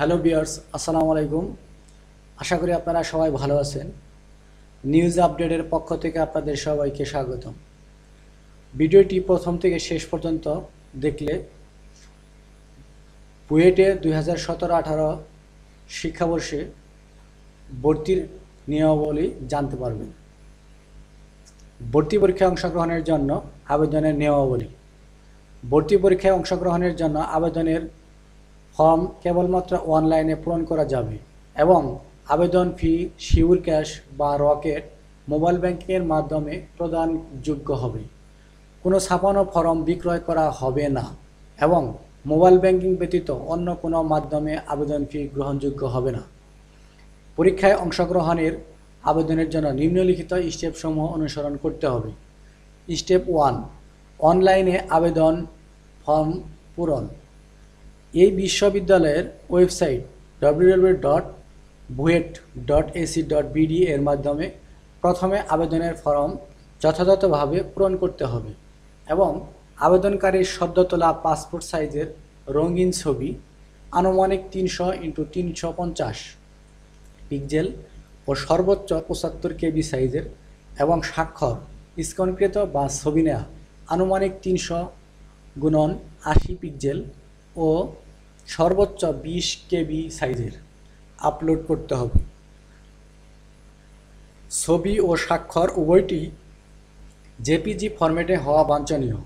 hello বিয়ার্স আসসালামু আলাইকুম আশা করি আপনারা সবাই ভালো আছেন নিউজ আপডেটের পক্ষ থেকে আপনাদের সবাইকে স্বাগতম ভিডিওটি প্রথম থেকে শেষ পর্যন্ত দেখলে বুয়েটে দুই হাজার সতেরো আঠারো শিক্ষাবর্ষে ভর্তির নিয়মাবলী জানতে পারবেন ভর্তি পরীক্ষায় অংশগ্রহণের জন্য আবেদনের নিয়মাবলী ভর্তি পরীক্ষায় অংশগ্রহণের জন্য আবেদনের ফর্ম কেবলমাত্র অনলাইনে পূরণ করা যাবে এবং আবেদন ফি শিউর ক্যাশ বা রকেট মোবাইল ব্যাংকিংয়ের মাধ্যমে প্রদানযোগ্য হবে কোনো ছাপানো ফর্ম বিক্রয় করা হবে না এবং মোবাইল ব্যাংকিং ব্যতীত অন্য কোনো মাধ্যমে আবেদন ফি গ্রহণযোগ্য হবে না পরীক্ষায় অংশগ্রহণের আবেদনের জন্য নিম্নলিখিত স্টেপসমূহ অনুসরণ করতে হবে স্টেপ ওয়ান অনলাইনে আবেদন ফর্ম পূরণ এই বিশ্ববিদ্যালয়ের website WWW dot BUET dot AC dot BD এর মাধ্যমে প্রথমে আবেদনের ফর্ম যথাযথভাবে পূরণ করতে হবে এবং আবেদনকারীর সদ্য তোলা পাসপোর্ট সাইজের রঙিন ছবি আনুমানিক তিনশো ইন্টু তিনশো পঞ্চাশ পিকজেল ও সর্বোচ্চ পঁচাত্তর কেবি সাইজের এবং স্বাক্ষর স্কনকৃত বা ছবি নেয়া আনুমানিক তিনশো গুণন আশি পিকজেল ও সর্বোচ্চ বিশ কেবি সাইজের আপলোড করতে হবে ছবি ও স্বাক্ষর উভয়টি জেপিজি ফরম্যাটে হওয়া বাঞ্ছনীয়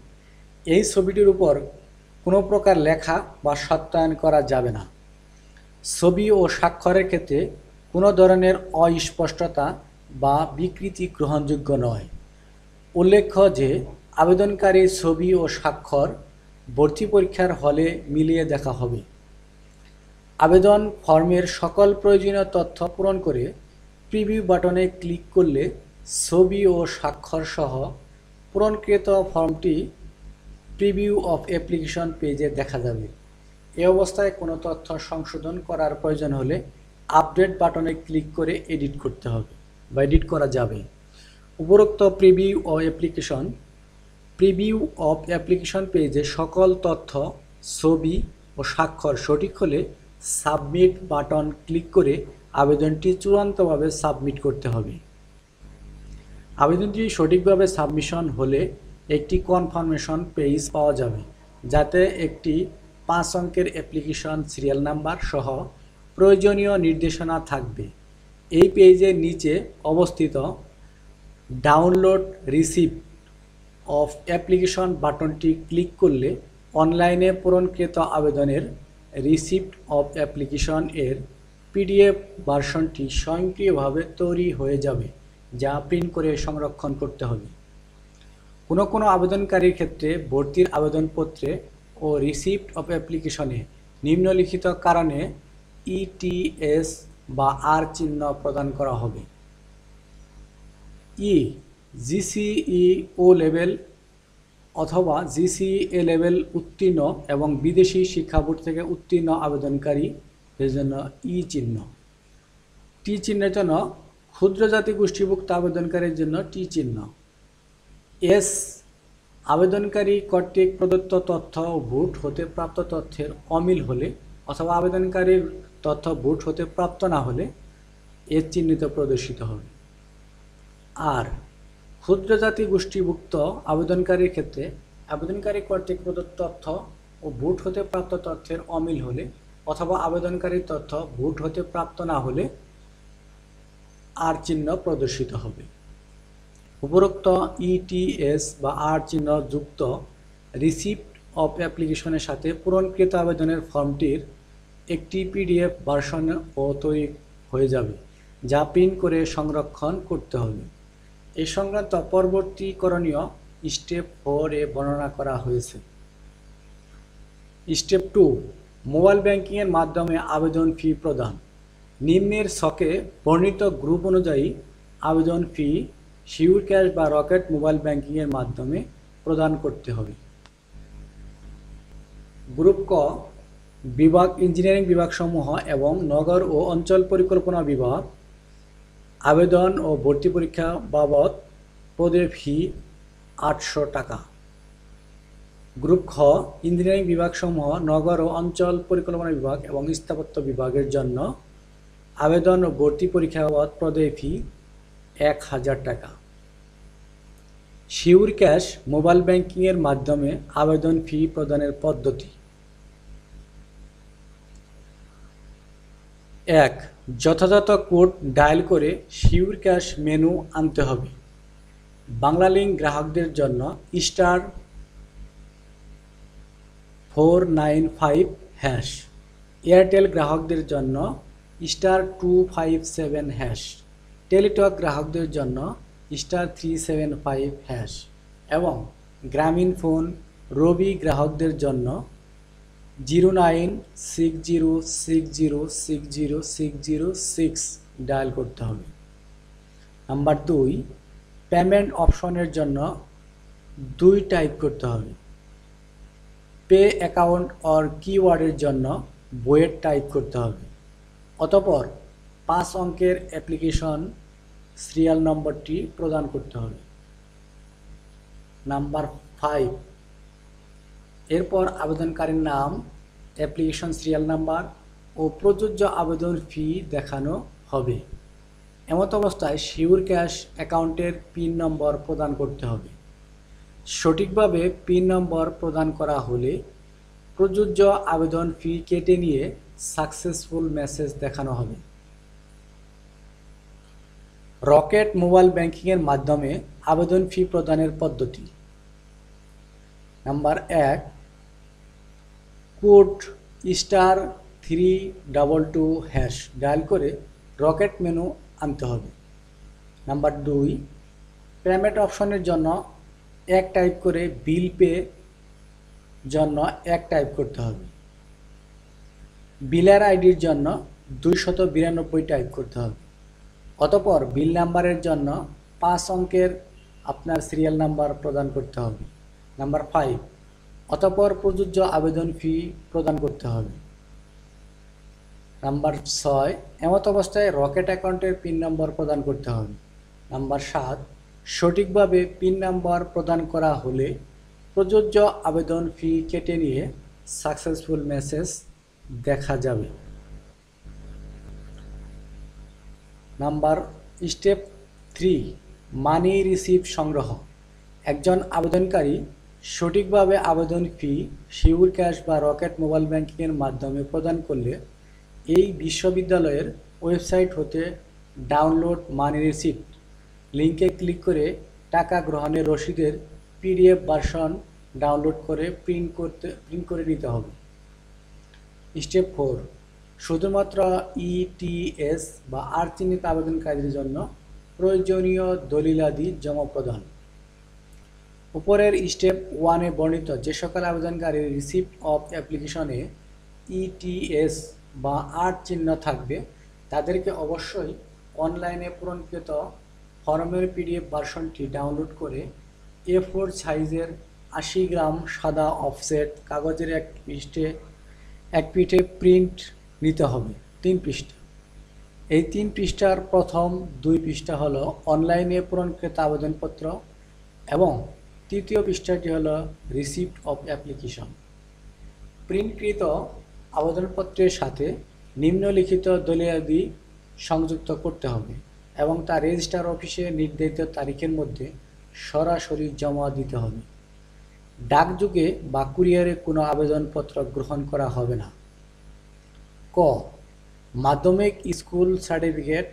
এই ছবিটির উপর কোনো প্রকার লেখা বা সত্যায়ন করা যাবে না ছবি ও স্বাক্ষরের ক্ষেত্রে কোনো ধরনের অস্পষ্টতা বা বিকৃতি গ্রহণযোগ্য নয় উল্লেখ্য যে আবেদনকারী ছবি ও স্বাক্ষর ভর্তি পরীক্ষার হলে মিলিয়ে দেখা হবে আবেদন ফর্মের সকল প্রয়োজনীয় তথ্য পূরণ করে প্রিভিউ বাটনে ক্লিক করলে ছবি ও স্বাক্ষর সহ পূরণকৃত ফর্মটি প্রিভিউ অফ অ্যাপ্লিকেশন পেজে দেখা যাবে এ অবস্থায় কোনো তথ্য সংশোধন করার প্রয়োজন হলে আপডেট বাটনে ক্লিক করে এডিট করতে হবে বা এডিট করা যাবে উপরোক্ত প্রিভিউ ও অ্যাপ্লিকেশন প্রিভিউ অফ অ্যাপ্লিকেশন পেজে সকল তথ্য ছবি ও স্বাক্ষর সঠিক হলে সাবমিট বাটন ক্লিক করে আবেদনটি চূড়ান্তভাবে সাবমিট করতে হবে আবেদনটি সঠিকভাবে সাবমিশন হলে একটি কনফার্মেশন পেজ পাওয়া যাবে যাতে একটি পাঁচ অঙ্কের অ্যাপ্লিকেশন সিরিয়াল নাম্বার সহ প্রয়োজনীয় নির্দেশনা থাকবে এই পেজের নিচে অবস্থিত ডাউনলোড রিসিপ্ট অফ অ্যাপ্লিকেশন বাটনটি ক্লিক করলে অনলাইনে পূরণকৃত আবেদনের রিসিপ্ট অফ অ্যাপ্লিকেশন এর পিডিএফ ভার্সনটি স্বয়ংক্রিয়ভাবে তৈরি হয়ে যাবে যা প্রিন্ট করে সংরক্ষণ করতে হবে কোনো কোনো আবেদনকারীর ক্ষেত্রে ভর্তির আবেদনপত্রে ও রিসিপ্ট অফ অ্যাপ্লিকেশনে নিম্নলিখিত কারণে ইটিএস e বা আর চিহ্ন প্রদান করা হবে ই জিসিই ও লেভেল অথবা জিসিএ লেভেল উত্তীর্ণ এবং বিদেশি শিক্ষা বোর্ড থেকে উত্তীর্ণ আবেদনকারী এর জন্য ই চিহ্ন টি চিহ্নের জন্য ক্ষুদ্র জাতি গোষ্ঠীভুক্ত আবেদনকারীর জন্য টি চিহ্ন এস আবেদনকারী কর্তৃক প্রদত্ত তথ্য ভোট হতে প্রাপ্ত তথ্যের অমিল হলে অথবা আবেদনকারীর তথ্য ভোট হতে প্রাপ্ত না হলে এর চিহ্নিত প্রদর্শিত হবে আর ক্ষুদ্র জাতি গোষ্ঠীভুক্ত আবেদনকারীর ক্ষেত্রে আবেদনকারী কর্তৃক প্রদত্ত তথ্য ও ভোট হতে প্রাপ্ত তথ্যের অমিল হলে অথবা আবেদনকারীর তথ্য ভোট হতে প্রাপ্ত না হলে আর চিহ্ন প্রদর্শিত হবে উপরোক্ত ইটিএস বা আর চিহ্ন যুক্ত রিসিপ্ট অফ অ্যাপ্লিকেশনের সাথে পূরণকৃত আবেদনের ফর্মটির একটি পিডিএফ ও তৈরি হয়ে যাবে যা প্রিন্ট করে সংরক্ষণ করতে হবে এ সংক্রান্ত পরবর্তী করণীয় স্টেপ ফোর এ বর্ণনা করা হয়েছে স্টেপ টু মোবাইল ব্যাংকিংয়ের মাধ্যমে আবেদন ফি প্রদান নিম্নের শখে বর্ণিত গ্রুপ অনুযায়ী আবেদন ফি শিউর ক্যাশ বা রকেট মোবাইল ব্যাংকিংয়ের মাধ্যমে প্রদান করতে হবে গ্রুপ ক বিভাগ ইঞ্জিনিয়ারিং বিভাগসমূহ এবং নগর ও অঞ্চল পরিকল্পনা বিভাগ আবেদন ও ভর্তি পরীক্ষা বাবদ পদের ফি আটশো টাকা গ্রুপ খ ইঞ্জিনিয়ারিং বিভাগসমূহ নগর ও অঞ্চল পরিকল্পনা বিভাগ এবং স্থাপত্য বিভাগের জন্য আবেদন ও ভর্তি পরীক্ষা বাবদ পদের ফি এক হাজার টাকা শিউর ক্যাশ মোবাইল ব্যাংকিংয়ের মাধ্যমে আবেদন ফি প্রদানের পদ্ধতি এক যথাযথ কোড ডায়াল করে শিউর ক্যাশ মেনু আনতে হবে বাংলালিং গ্রাহকদের জন্য star four nine five hash Airtel গ্রাহকদের জন্য star two five seven hash Teletalk গ্রাহকদের জন্য স্টার থ্রি সেভেন ফাইভ হ্যাশ এবং গ্রামীণ ফোন রবি গ্রাহকদের জন্য zero nine six zero six zero six zero six zero six dial করতে হবে নাম্বার দুই পেমেন্ট অপশনের জন্য দুই টাইপ করতে হবে পে অ্যাকাউন্ট অর কিওয়ার্ডের জন্য বইয়ের টাইপ করতে হবে অতপর পাঁচ অঙ্কের অ্যাপ্লিকেশন সিরিয়াল নম্বরটি প্রদান করতে হবে নাম্বার ফাইভ এরপর আবেদনকারীর নাম অ্যাপ্লিকেশন সিরিয়াল নাম্বার ও প্রযোজ্য আবেদন ফি দেখানো হবে এমত অবস্থায় শিওর ক্যাশ অ্যাকাউন্টের পিন নম্বর প্রদান করতে হবে সঠিকভাবে পিন নম্বর প্রদান করা হলে প্রযোজ্য আবেদন ফি কেটে নিয়ে সাকসেসফুল মেসেজ দেখানো হবে রকেট মোবাইল ব্যাংকিংয়ের মাধ্যমে আবেদন ফি প্রদানের পদ্ধতি নাম্বার এক পোর্ট star three double two hash dial করে রকেট মেনু আনতে হবে নাম্বার দুই পেমেন্ট অপশনের জন্য এক টাইপ করে বিল পে জন্য এক টাইপ করতে হবে বিলার আইডির জন্য দুইশত বিরানব্বই টাইপ করতে হবে অতপর বিল নাম্বারের জন্য পাঁচ অঙ্কের আপনার সিরিয়াল নাম্বার প্রদান করতে হবে নাম্বার ফাইভ অতপর প্রযোজ্য আবেদন ফি প্রদান করতে হবে নাম্বার ছয় এমত অবস্থায় রকেট অ্যাকাউন্টের পিন নম্বর প্রদান করতে হবে নাম্বার সাত সঠিকভাবে পিন নম্বর প্রদান করা হলে প্রযোজ্য আবেদন ফি কেটে নিয়ে সাকসেসফুল মেসেজ দেখা যাবে number step three money receive সংগ্রহ একজন আবেদনকারী সঠিকভাবে আবেদন ফি শিউর ক্যাশ বা রকেট মোবাইল ব্যাংকিংয়ের মাধ্যমে প্রদান করলে এই বিশ্ববিদ্যালয়ের ওয়েবসাইট হতে ডাউনলোড মানি রিসিপ্ট লিঙ্কে ক্লিক করে টাকা গ্রহণের রসিদের পিডিএফ ভার্সন ডাউনলোড করে প্রিন্ট করতে প্রিন্ট করে নিতে হবে স্টেপ ফোর শুধুমাত্র ইটিএস e বা আর্থিনিক আবেদনকারীদের আবেদনকারীর জন্য প্রয়োজনীয় দলিলাদি জমা প্রদান উপরের স্টেপ ওয়ানে বর্ণিত যে সকল আবেদনকারী রিসিপ্ট অফ অ্যাপ্লিকেশনে ইটিএস বা আট চিহ্ন থাকবে তাদেরকে অবশ্যই অনলাইনে পূরণকৃত ফর্মের পিডিএফ ভার্সনটি ডাউনলোড করে এ ফোর সাইজের আশি গ্রাম সাদা অফসেট কাগজের এক পৃষ্ঠে এক পিঠে প্রিন্ট নিতে হবে তিন পৃষ্ঠা এই তিন পৃষ্ঠার প্রথম দুই পৃষ্ঠা হলো অনলাইনে পূরণকৃত আবেদনপত্র এবং তৃতীয় পৃষ্ঠাটি হলো রিসিপ্ট অফ অ্যাপ্লিকেশন প্রিন্টকৃত আবেদনপত্রের সাথে নিম্নলিখিত দলিয়াদি সংযুক্ত করতে হবে এবং তা রেজিস্ট্রার অফিসে নির্ধারিত তারিখের মধ্যে সরাসরি জমা দিতে হবে ডাকযুগে বা কুরিয়ারে কোনো আবেদনপত্র গ্রহণ করা হবে না ক মাধ্যমিক স্কুল সার্টিফিকেট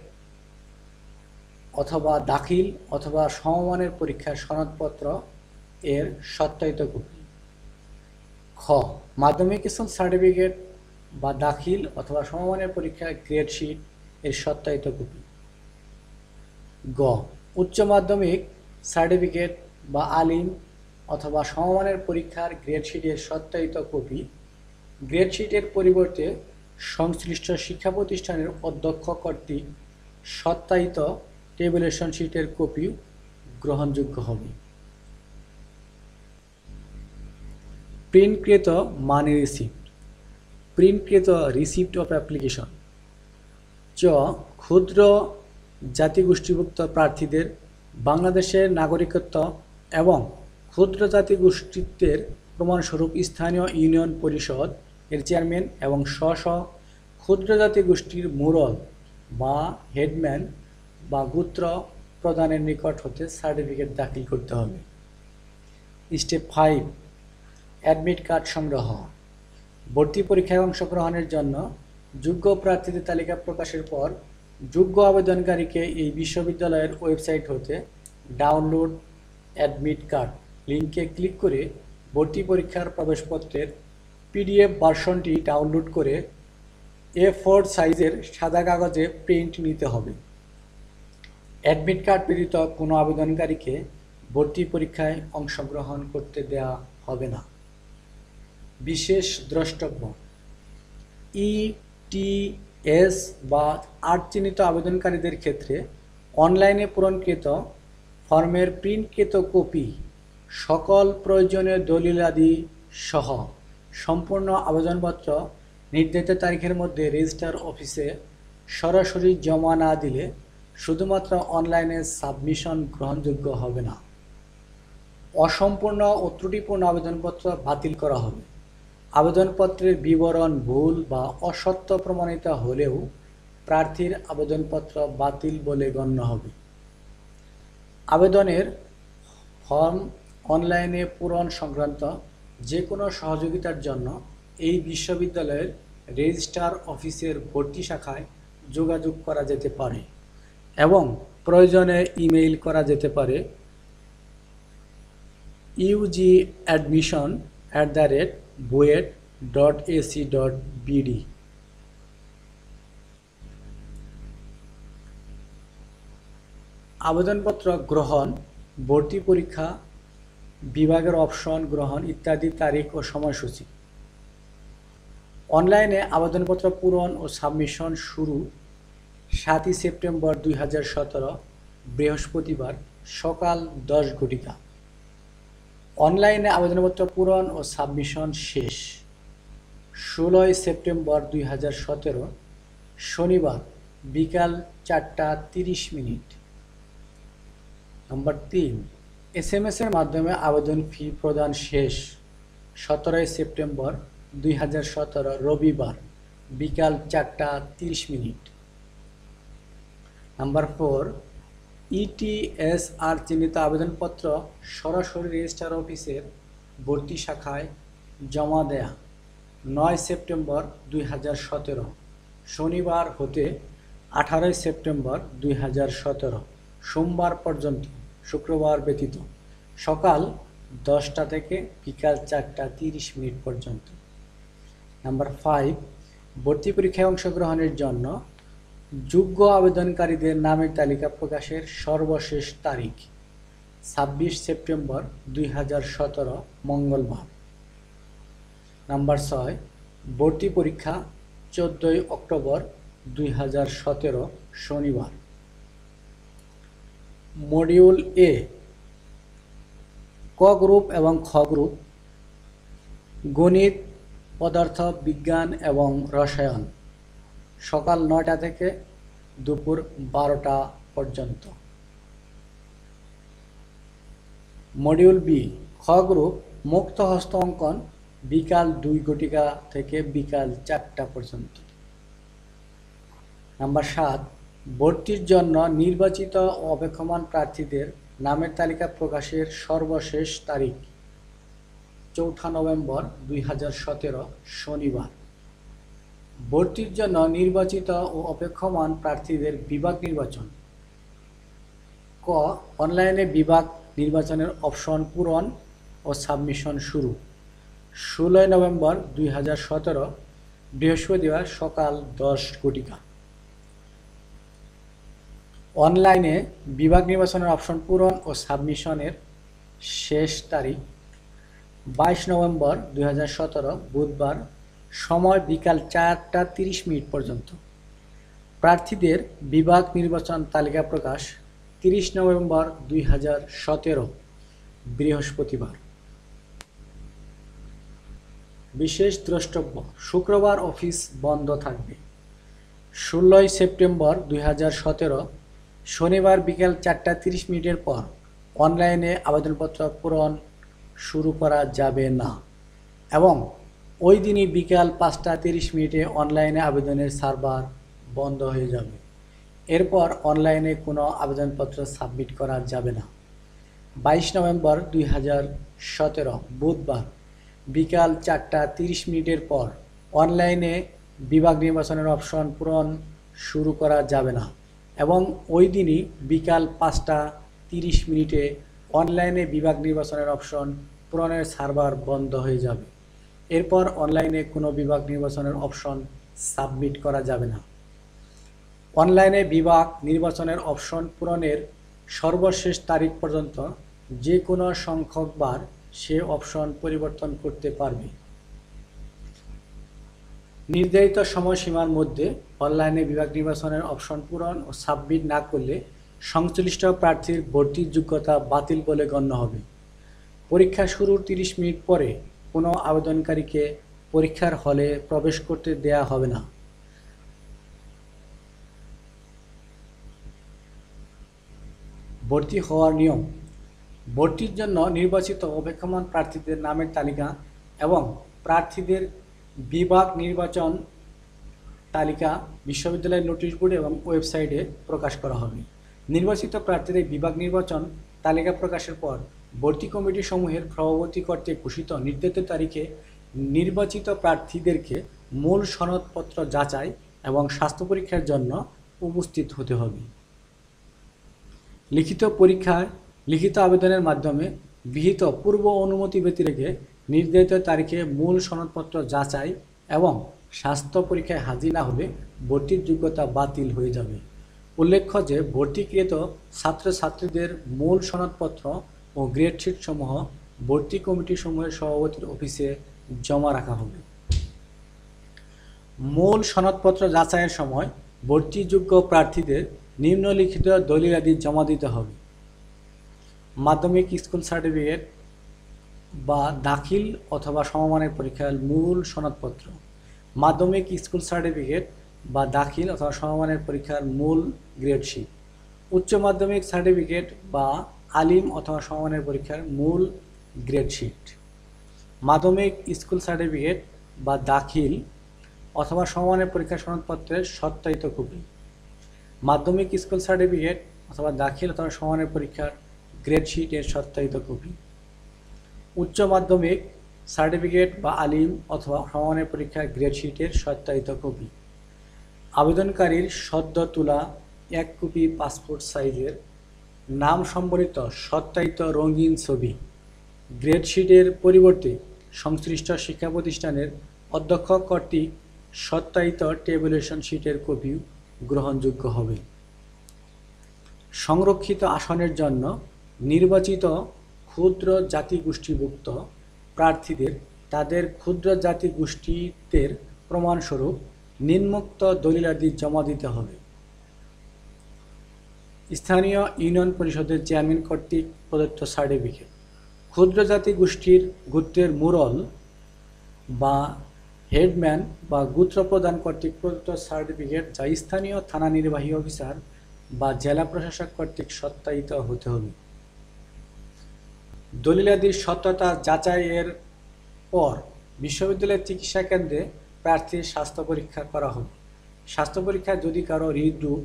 অথবা দাখিল অথবা সমমানের পরীক্ষার সনদপত্র এর সত্যায়িত কপি খ মাধ্যমিক স্কুল সার্টিফিকেট বা দাখিল অথবা সমমানের পরীক্ষার গ্রেড শিট এর সত্যায়িত কপি গ উচ্চ মাধ্যমিক সার্টিফিকেট বা আলিম অথবা সমমানের পরীক্ষার গ্রেড শিটের সত্যায়িত কপি গ্রেড শিটের পরিবর্তে সংশ্লিষ্ট শিক্ষা প্রতিষ্ঠানের অধ্যক্ষ কর্তৃক সত্যায়িত টেবিলেশন শিটের কপি গ্রহণযোগ্য হবে প্রিন্টকৃত মানি রিসিপ্ট প্রিন্টকৃত রিসিপ্ট অফ অ্যাপ্লিকেশন চ ক্ষুদ্র জাতিগোষ্ঠীভুক্ত প্রার্থীদের বাংলাদেশের নাগরিকত্ব এবং ক্ষুদ্র জাতিগোষ্ঠীত্বের প্রমাণস্বরূপ স্থানীয় ইউনিয়ন পরিষদ এর চেয়ারম্যান এবং স্ব স্ব ক্ষুদ্র জাতিগোষ্ঠীর মুরল বা হেডম্যান বা গুত্র প্রদানের নিকট হতে সার্টিফিকেট দাখিল করতে হবে স্টেপ ফাইভ অ্যাডমিট কার্ড সংগ্রহ ভর্তি পরীক্ষায় অংশগ্রহণের জন্য যোগ্য প্রার্থীদের তালিকা প্রকাশের পর যোগ্য আবেদনকারীকে এই বিশ্ববিদ্যালয়ের ওয়েবসাইট হতে ডাউনলোড অ্যাডমিট কার্ড লিঙ্কে ক্লিক করে ভর্তি পরীক্ষার প্রবেশপত্রের পিডিএফ ভার্সনটি ডাউনলোড করে এ ফোর সাইজের সাদা কাগজে প্রিন্ট নিতে হবে অ্যাডমিট কার্ড পীড়িত কোনো আবেদনকারীকে ভর্তি পরীক্ষায় অংশগ্রহণ করতে দেয়া হবে না বিশেষ দ্রষ্টব্য ইটিএস e বা আট চিহ্নিত আবেদনকারীদের ক্ষেত্রে অনলাইনে পূরণকৃত ফর্মের প্রিন্টকৃত কপি সকল প্রয়োজনীয় দলিলাদি সহ সম্পূর্ণ আবেদনপত্র নির্ধারিত তারিখের মধ্যে রেজিস্টার অফিসে সরাসরি জমা না দিলে শুধুমাত্র অনলাইনে সাবমিশন গ্রহণযোগ্য হবে না অসম্পূর্ণ ও ত্রুটিপূর্ণ আবেদনপত্র বাতিল করা হবে আবেদনপত্রের বিবরণ ভুল বা অসত্য প্রমাণিত হলেও প্রার্থীর আবেদনপত্র বাতিল বলে গণ্য হবে আবেদনের ফর্ম অনলাইনে পূরণ সংক্রান্ত যে কোনো সহযোগিতার জন্য এই বিশ্ববিদ্যালয়ের রেজিস্ট্রার অফিসের ভর্তি শাখায় যোগাযোগ করা যেতে পারে এবং প্রয়োজনে ইমেইল করা যেতে পারে UG admission at the rate BUET dot AC dot BD আবেদনপত্র গ্রহণ ভর্তি পরীক্ষা বিভাগের অপশন গ্রহণ ইত্যাদি তারিখ ও সময়সূচি অনলাইনে আবেদনপত্র পূরণ ও সাবমিশন শুরু সাতই সেপ্টেম্বর দুই বৃহস্পতিবার সকাল দশ ঘটিকা অনলাইনে আবেদনপত্র পূরণ ও সাবমিশন শেষ ষোলোই সেপ্টেম্বর দুই শনিবার বিকাল চারটা তিরিশ মিনিট নম্বর তিন এস এম এসের মাধ্যমে আবেদন ফি প্রদান শেষ সতেরোই সেপ্টেম্বর দুই রবিবার বিকাল চারটা তিরিশ মিনিট নাম্বার ফোর ইটিএসআর e চিহ্নিত আবেদনপত্র সরাসরি রেজিস্ট্রার অফিসের ভর্তি শাখায় জমা দেয়া নয় সেপ্টেম্বর দুই শনিবার হতে আঠারোই সেপ্টেম্বর দুই সোমবার পর্যন্ত শুক্রবার ব্যতীত সকাল দশটা থেকে বিকাল চারটা তিরিশ মিনিট পর্যন্ত নাম্বার ফাইভ ভর্তি পরীক্ষায় অংশগ্রহণের জন্য যোগ্য আবেদনকারীদের নামের তালিকা প্রকাশের সর্বশেষ তারিখ ছাব্বিশ সেপ্টেম্বর দুই হাজার সতেরো মঙ্গলবার নাম্বার ছয় ভর্তি পরীক্ষা চোদ্দই অক্টোবর দুই হাজার সতেরো শনিবার মডিউল এ ক গ্রুপ এবং খ গ্রুপ গণিত পদার্থ বিজ্ঞান এবং রসায়ন সকাল নয়টা থেকে দুপুর বারোটা পর্যন্ত মডিউল বি খ গ্রুপ মুক্ত হস্ত অঙ্কন বিকাল দুই ঘটিকা থেকে বিকাল চারটা পর্যন্ত নাম্বার সাত ভর্তির জন্য নির্বাচিত অপেক্ষমান প্রার্থীদের নামের তালিকা প্রকাশের সর্বশেষ তারিখ চৌঠা নভেম্বর দুই শনিবার ভর্তির জন্য নির্বাচিত ও অপেক্ষমান প্রার্থীদের বিভাগ নির্বাচন ক অনলাইনে বিভাগ নির্বাচনের অপশন পূরণ ও সাবমিশন শুরু ষোলোই নভেম্বর দুই হাজার সতেরো বৃহস্পতিবার সকাল দশ কোটিকা অনলাইনে বিভাগ নির্বাচনের অপশন পূরণ ও সাবমিশনের শেষ তারিখ বাইশ নভেম্বর দুই বুধবার সময় বিকাল চারটা তিরিশ মিনিট পর্যন্ত প্রার্থীদের বিভাগ নির্বাচন তালিকা প্রকাশ তিরিশ নভেম্বর দুই হাজার সতেরো বৃহস্পতিবার বিশেষ দ্রষ্টব্য শুক্রবার অফিস বন্ধ থাকবে ষোলোই সেপ্টেম্বর দুই হাজার সতেরো শনিবার বিকাল চারটা তিরিশ মিনিটের পর অনলাইনে আবেদনপত্র পূরণ শুরু করা যাবে না এবং ওই দিনই বিকাল পাঁচটা তিরিশ মিনিটে অনলাইনে আবেদনের সার্ভার বন্ধ হয়ে যাবে এরপর অনলাইনে কোনো আবেদনপত্র সাবমিট করা যাবে না বাইশ নভেম্বর দুই হাজার সতেরো বুধবার বিকাল চারটা তিরিশ মিনিটের পর অনলাইনে বিভাগ নির্বাচনের অপশন পূরণ শুরু করা যাবে না এবং ওই দিনই বিকাল পাঁচটা তিরিশ মিনিটে অনলাইনে বিভাগ নির্বাচনের অপশন পূরণের সার্ভার বন্ধ হয়ে যাবে এরপর অনলাইনে কোনো বিভাগ নির্বাচনের অপশন সাবমিট করা যাবে না অনলাইনে বিভাগ নির্বাচনের অপশন পূরণের সর্বশেষ তারিখ পর্যন্ত যে কোনো সংখ্যকবার সে অপশন পরিবর্তন করতে পারবে নির্ধারিত সময়সীমার মধ্যে অনলাইনে বিভাগ নির্বাচনের অপশন পূরণ ও সাবমিট না করলে সংশ্লিষ্ট প্রার্থীর ভর্তির যোগ্যতা বাতিল বলে গণ্য হবে পরীক্ষা শুরুর তিরিশ মিনিট পরে কোনো আবেদনকারীকে পরীক্ষার হলে প্রবেশ করতে দেয়া হবে না ভর্তি হওয়ার নিয়ম ভর্তির জন্য নির্বাচিত অপেক্ষমান প্রার্থীদের নামের তালিকা এবং প্রার্থীদের বিভাগ নির্বাচন তালিকা বিশ্ববিদ্যালয়ের নোটিশ বোর্ড এবং ওয়েবসাইটে প্রকাশ করা হবে নির্বাচিত প্রার্থীদের বিভাগ নির্বাচন তালিকা প্রকাশের পর ভর্তি কমিটি সমূহের সভাপতি কর্তৃক ঘোষিত নির্ধারিত তারিখে নির্বাচিত প্রার্থীদেরকে মূল সনদপত্র যাচাই এবং স্বাস্থ্য পরীক্ষার জন্য উপস্থিত হতে হবে লিখিত পরীক্ষায় লিখিত আবেদনের মাধ্যমে বিহিত পূর্ব অনুমতি ব্যতিরেখে নির্ধারিত তারিখে মূল সনদপত্র যাচাই এবং স্বাস্থ্য পরীক্ষায় হাজির না হলে ভর্তির যোগ্যতা বাতিল হয়ে যাবে উল্লেখ্য যে ভর্তিকৃত ছাত্রছাত্রীদের মূল সনদপত্র ও গ্রেডশিট সমূহ ভর্তি সমূহের সভাপতির অফিসে জমা রাখা হবে মূল সনদপত্র যাচাইয়ের সময় ভর্তিযোগ্য প্রার্থীদের নিম্নলিখিত দলিলাদি জমা দিতে হবে মাধ্যমিক স্কুল সার্টিফিকেট বা দাখিল অথবা সমমানের পরীক্ষার মূল সনদপত্র মাধ্যমিক স্কুল সার্টিফিকেট বা দাখিল অথবা সমমানের পরীক্ষার মূল গ্রেডশিট উচ্চ মাধ্যমিক সার্টিফিকেট বা আলিম অথবা সমানের পরীক্ষার মূল গ্রেড শিট মাধ্যমিক স্কুল সার্টিফিকেট বা দাখিল অথবা সমানের পরীক্ষা সনদপত্রের সত্যায়িত কপি মাধ্যমিক স্কুল সার্টিফিকেট অথবা দাখিল অথবা সমানের পরীক্ষার গ্রেড শিটের সত্যায়িত কপি উচ্চ মাধ্যমিক সার্টিফিকেট বা আলিম অথবা সমানের পরীক্ষার গ্রেড শিটের সত্যায়িত কপি আবেদনকারীর সদ্য তোলা এক কপি পাসপোর্ট সাইজের নাম সম্বলিত সত্যায়িত রঙিন ছবি গ্রেডশিটের পরিবর্তে সংশ্লিষ্ট শিক্ষা প্রতিষ্ঠানের অধ্যক্ষ কর্তৃক সত্যায়িত টেবুলেশন শিটের কপি গ্রহণযোগ্য হবে সংরক্ষিত আসনের জন্য নির্বাচিত ক্ষুদ্র জাতিগোষ্ঠীভুক্ত প্রার্থীদের তাদের ক্ষুদ্র জাতিগোষ্ঠীদের প্রমাণস্বরূপ নিম্মুক্ত দলিলাদি জমা দিতে হবে স্থানীয় ইউনিয়ন পরিষদের চেয়ারম্যান কর্তৃক প্রদত্ত সার্টিফিকেট ক্ষুদ্র জাতি গোষ্ঠীর গুত্রের মুরল বা হেডম্যান বা গুত্র প্রদান কর্তৃক প্রদত্ত সার্টিফিকেট যা স্থানীয় থানা নির্বাহী অফিসার বা জেলা প্রশাসক কর্তৃক সত্যায়িত হতে হবে দলিলাদির সত্যতা যাচাইয়ের পর বিশ্ববিদ্যালয়ের চিকিৎসা কেন্দ্রে প্রার্থীর স্বাস্থ্য পরীক্ষা করা হবে স্বাস্থ্য পরীক্ষায় যদি কারো হৃদরোগ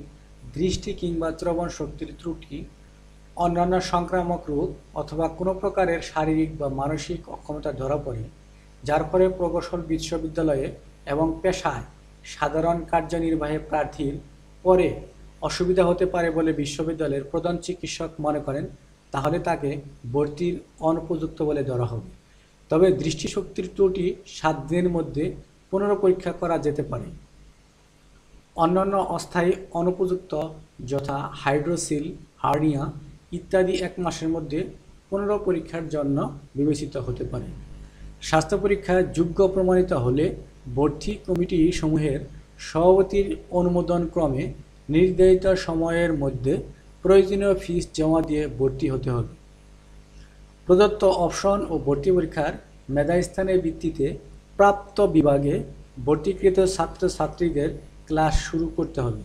দৃষ্টি কিংবা শ্রবণ শক্তির ত্রুটি অন্যান্য সংক্রামক রোগ অথবা কোনো প্রকারের শারীরিক বা মানসিক অক্ষমতা ধরা পড়ে যার ফলে প্রকৌশল বিশ্ববিদ্যালয়ে এবং পেশায় সাধারণ কার্যনির্বাহী প্রার্থীর পরে অসুবিধা হতে পারে বলে বিশ্ববিদ্যালয়ের প্রধান চিকিৎসক মনে করেন তাহলে তাকে ভর্তির অনুপযুক্ত বলে ধরা হবে তবে দৃষ্টিশক্তির ত্রুটি সাত দিনের মধ্যে পুনর্পরীক্ষা করা যেতে পারে অন্যান্য অস্থায়ী অনুপযুক্ত যথা হাইড্রোসিল হার্নিয়া ইত্যাদি এক মাসের মধ্যে পুনরায় পরীক্ষার জন্য বিবেচিত হতে পারে স্বাস্থ্য পরীক্ষা যোগ্য প্রমাণিত হলে ভর্তি কমিটি সমূহের সভাপতির অনুমোদন ক্রমে নির্ধারিত সময়ের মধ্যে প্রয়োজনীয় ফিস জমা দিয়ে ভর্তি হতে হবে প্রদত্ত অপশন ও ভর্তি পরীক্ষার মেধাস্থানের ভিত্তিতে প্রাপ্ত বিভাগে ভর্তিকৃত ছাত্রছাত্রীদের ক্লাস শুরু করতে হবে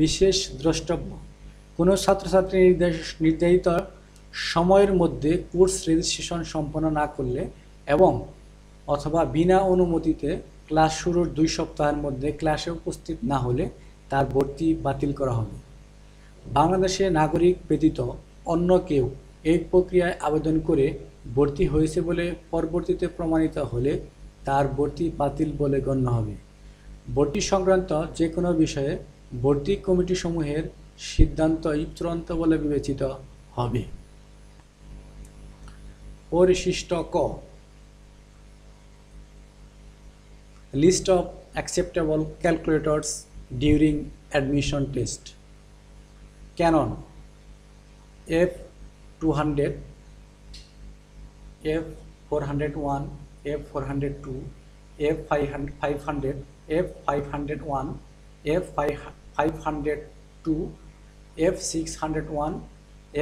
বিশেষ দ্রষ্টব্য কোনো ছাত্রছাত্রী নির্দেশ নির্ধারিত সময়ের মধ্যে কোর্স রেজিস্ট্রেশন সম্পন্ন না করলে এবং অথবা বিনা অনুমতিতে ক্লাস শুরুর দুই সপ্তাহের মধ্যে ক্লাসে উপস্থিত না হলে তার ভর্তি বাতিল করা হবে বাংলাদেশে নাগরিক ব্যতীত অন্য কেউ এই প্রক্রিয়ায় আবেদন করে ভর্তি হয়েছে বলে পরবর্তীতে প্রমাণিত হলে তার ভর্তি বাতিল বলে গণ্য হবে ভর্তি সংক্রান্ত যে কোনো বিষয়ে ভর্তি কমিটিসমূহের সিদ্ধান্তই চূড়ান্ত বলে বিবেচিত হবে পরিশিষ্ট ক list of acceptable calculators during admission test Canon F two hundred F four hundred one F four hundred two F five hundred five hundred F five hundred one F five five hundred two F six hundred one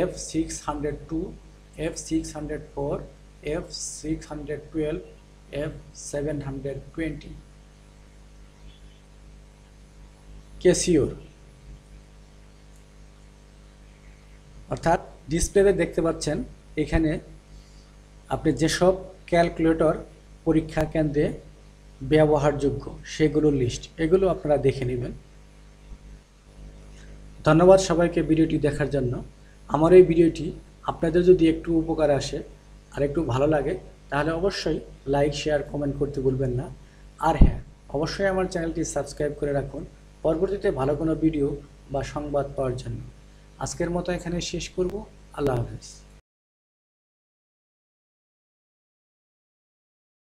F six hundred two F six hundred four F six hundred twelve F seven hundred twenty কেসিওর অর্থাৎ ডিসপ্লেতে দেখতে পাচ্ছেন এখানে আপনি যেসব calculator পরীক্ষা কেন্দ্রে ব্যবহারযোগ্য সেগুলো লিস্ট এগুলো আপনারা দেখে নেবেন ধন্যবাদ সবাইকে ভিডিওটি দেখার জন্য আমার এই ভিডিওটি আপনাদের যদি একটু উপকার আসে আর একটু ভালো লাগে তাহলে অবশ্যই লাইক শেয়ার কমেন্ট করতে ভুলবেন না আর হ্যাঁ অবশ্যই আমার চ্যানেলটি সাবস্ক্রাইব করে রাখুন পরবর্তীতে ভালো কোনো ভিডিও বা সংবাদ পাওয়ার জন্য আজকের মতো এখানে শেষ করব আল্লাহ হাফিজ